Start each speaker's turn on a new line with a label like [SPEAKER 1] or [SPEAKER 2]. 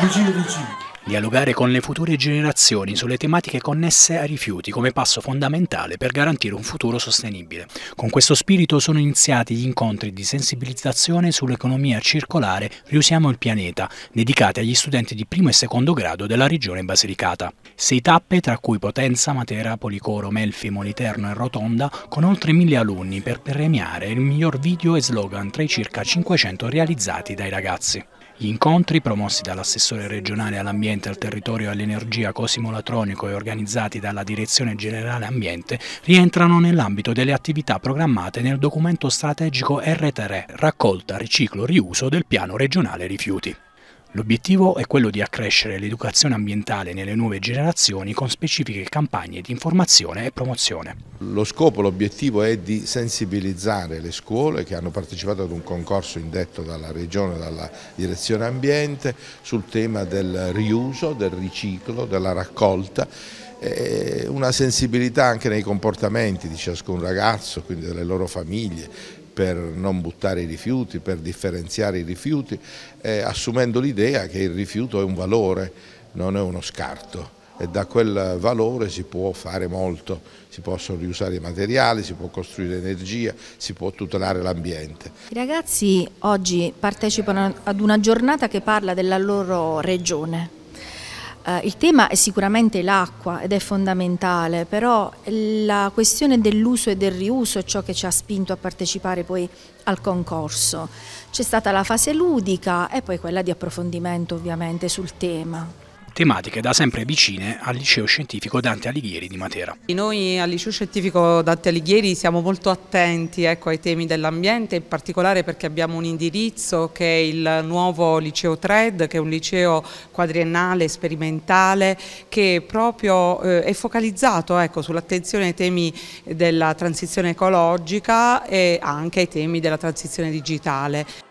[SPEAKER 1] vicino vicino. Dialogare con le future generazioni sulle tematiche connesse ai rifiuti come passo fondamentale per garantire un futuro sostenibile. Con questo spirito sono iniziati gli incontri di sensibilizzazione sull'economia circolare Riusiamo il pianeta, dedicati agli studenti di primo e secondo grado della regione Basilicata. Sei tappe, tra cui Potenza, Matera, Policoro, Melfi, Moliterno e Rotonda, con oltre mille alunni per premiare il miglior video e slogan tra i circa 500 realizzati dai ragazzi. Gli incontri, promossi dall'assessore regionale all'ambiente, al territorio e all'energia Cosimo Latronico e organizzati dalla Direzione Generale Ambiente, rientrano nell'ambito delle attività programmate nel documento strategico R3, raccolta, riciclo, riuso del piano regionale rifiuti. L'obiettivo è quello di accrescere l'educazione ambientale nelle nuove generazioni con specifiche campagne di informazione e promozione.
[SPEAKER 2] Lo scopo, l'obiettivo è di sensibilizzare le scuole che hanno partecipato ad un concorso indetto dalla Regione, dalla Direzione Ambiente, sul tema del riuso, del riciclo, della raccolta una sensibilità anche nei comportamenti di ciascun ragazzo, quindi delle loro famiglie, per non buttare i rifiuti, per differenziare i rifiuti, eh, assumendo l'idea che il rifiuto è un valore, non è uno scarto e da quel valore si può fare molto, si possono riusare i materiali, si può costruire energia, si può tutelare l'ambiente.
[SPEAKER 3] I ragazzi oggi partecipano ad una giornata che parla della loro regione. Eh, il tema è sicuramente l'acqua ed è fondamentale, però la questione dell'uso e del riuso è ciò che ci ha spinto a partecipare poi al concorso. C'è stata la fase ludica e poi quella di approfondimento ovviamente
[SPEAKER 4] sul tema
[SPEAKER 1] tematiche da sempre vicine al Liceo Scientifico Dante Alighieri di Matera.
[SPEAKER 4] Noi al Liceo Scientifico Dante Alighieri siamo molto attenti ecco, ai temi dell'ambiente, in particolare perché abbiamo un indirizzo che è il nuovo Liceo TRED, che è un liceo quadriennale, sperimentale, che proprio eh, è focalizzato ecco, sull'attenzione ai temi della transizione ecologica e anche ai temi della transizione digitale.